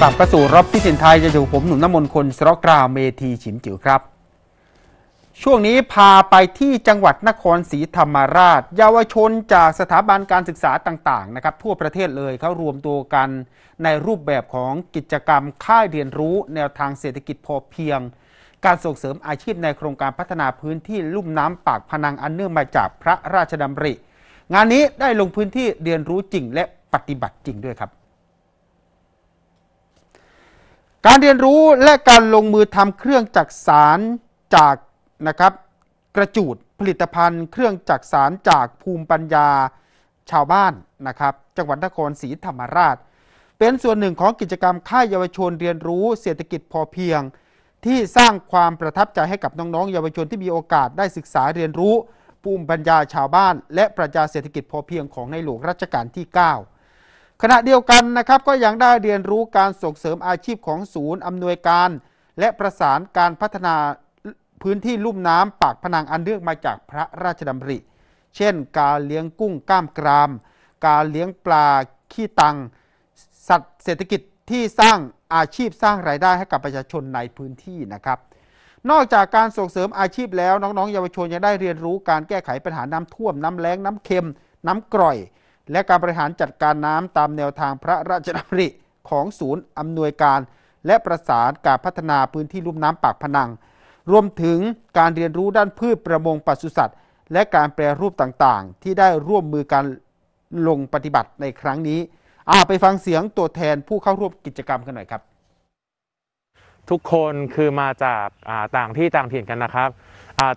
กลับกระสู่รอบี่สินไทย จะอยู่ผมหนุ่มน้ำมนคนสระกราเมธีฉิมจิ๋วครับ ช่วงนี้พาไปที่จังหวัดนครศรีธรรมราช เยาวชนจากสถาบันการศึกษาต่าง ๆ นะครับ ทั่วประเทศเลยเขารวมตัวกันในรูปแบบของกิจกรรมค่ายเรียนรู้แนวทางเศรษฐกิจพอเพียง การส่งเสริมอาชีพในโครงการพัฒนาพื้นที่ลุ่มน้ำปากพนังอันเนื่องมาจากพระราชดำริ งานนี้ได้ลงพื้นที่เรียนรู้จริงและปฏิบัติจริงด้วยครับการเรียนรู้และการลงมือทำเครื่องจักสารจากนะครับกระจูดผลิตภัณฑ์เครื่องจักสารจากภูมิปัญญาชาวบ้านนะครับจังหวัดนครศรีธรรมราช เป็นส่วนหนึ่งของกิจกรรมค่ายเยาวชนเรียนรู้ เศรษฐกิจพอเพียง ที่สร้างความประทับใจให้กับน้องๆ เยาวชนที่มีโอกาสได้ศึกษาเรียนรู้ ภูมิปัญญาชาวบ้าน และประชาเศรษฐกิจพอเพียงของในหลวงรัชกาลที่9ขณะเดียวกันนะครับก็ยังได้เรียนรู้การส่งเสริมอาชีพของศูนย์อำนวยการ และประสานการพัฒนาพื้นที่ลุ่มน้ำปากพนังอันเนื่องมาจากพระราชดำริ เช่น การเลี้ยงกุ้งก้ามกราม การเลี้ยงปลาขี้ตัง สัตว์เศรษฐกิจที่สร้างอาชีพสร้างรายได้ให้กับประชาชนในพื้นที่นะครับ นอกจากการส่งเสริมอาชีพแล้วน้องๆเยาวชนยังได้เรียนรู้การแก้ไขปัญหาน้ำท่วมน้ำแล้งน้ำเค็มน้ำกร่อยและการบริหารจัดการน้ำตามแนวทางพระราชดำริของศูนย์อำนวยการ และประสานการพัฒนาพื้นที่ลุ่มน้ำปากพนังรวมถึงการเรียนรู้ด้านพืชประมงปศุสัตว์ และการแปรรูปต่างๆที่ได้ร่วมมือกันลงปฏิบัติในครั้งนี้อาไปฟังเสียงตัวแทนผู้เข้าร่วมกิจกรรมกันหน่อยครับ ทุกคนคือมาจากาต่างที่ต่างถิ่นกันนะครับ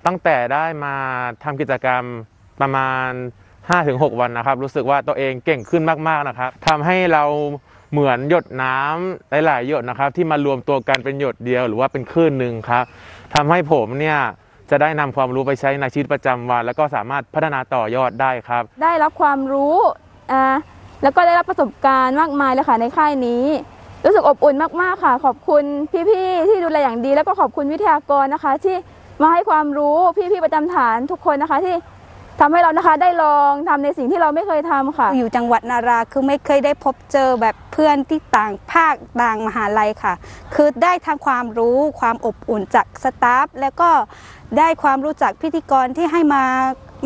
ตั้งแต่ได้มาทำกิจกรรมประมาณ5-6 วันนะครับรู้สึกว่าตัวเองเก่งขึ้นมาก ๆนะครับทำให้เราเหมือนหยดน้ำหลายๆหยดนะครับที่มารวมตัวกันเป็นหยดเดียว หรือว่าเป็นคลื่นหนึ่งครับทำให้ผมเนี่ยจะได้นำความรู้ไปใช้ในชีวิตประจำวัน แล้วก็สามารถพัฒนาต่อยอดได้ครับ ได้รับความรู้อ่าแล้วก็ได้รับประสบการณ์มากมายเลยค่ะในค่ายนี้ รู้สึกอบอุ่นมากๆค่ะ ขอบคุณพี่ๆที่ดูแลอย่างดี แล้วก็ขอบคุณวิทยากรนะคะ ที่มาให้ความรู้พี่ๆประจำฐานทุกคนนะคะที่ทำให้เรานะคะได้ลองทำในสิ่งที่เราไม่เคยทำค่ะอยู่จังหวัดนาราคือไม่เคยได้พบเจอแบบเพื่อนที่ต่างภาคต่างมหาลัยค่ะ คือได้ทางความรู้ความอบอุ่นจากสตาฟแล้วก็ได้ความรู้จักพิธีกรที่ให้มา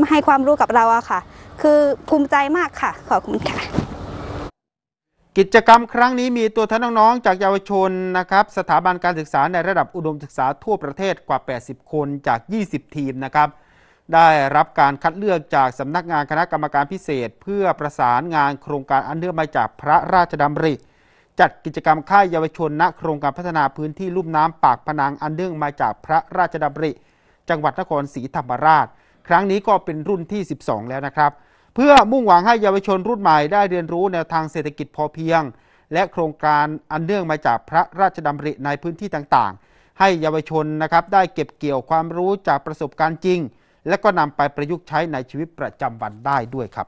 ให้ความรู้กับเราอะค่ะ คือภูมิใจมากค่ะ ขอบคุณค่ะกิจกรรมครั้งนี้มีตัวแทนน้องๆจากเยาวชนนะครับ สถาบันการศึกษาในระดับอุดมศึกษาทั่วประเทศกว่า 80 คนจาก 20 ทีมนะครับได้รับการคัดเลือกจากสำนักงานคณะกรรมการพิเศษ เพื่อประสานงานโครงการอันเนื่องมาจากพระราชดำริ จัดกิจกรรมค่ายเยาวชนณ โครงการพัฒนาพื้นที่ลุ่มน้ำปากพนังอันเนื่องมาจากพระราชดำริ จังหวัดนครศรีธรรมราช ครั้งนี้ก็เป็นรุ่นที่ 12 แล้วนะครับ เพื่อมุ่งหวังให้เยาวชนรุ่นใหม่ได้เรียนรู้แนวทางเศรษฐกิจพอเพียง และโครงการอันเนื่องมาจากพระราชดำริในพื้นที่ต่างๆ ให้เยาวชนนะครับได้เก็บเกี่ยวความรู้จากประสบการณ์จริงและก็นำไปประยุกต์ใช้ในชีวิตประจำวันได้ด้วยครับ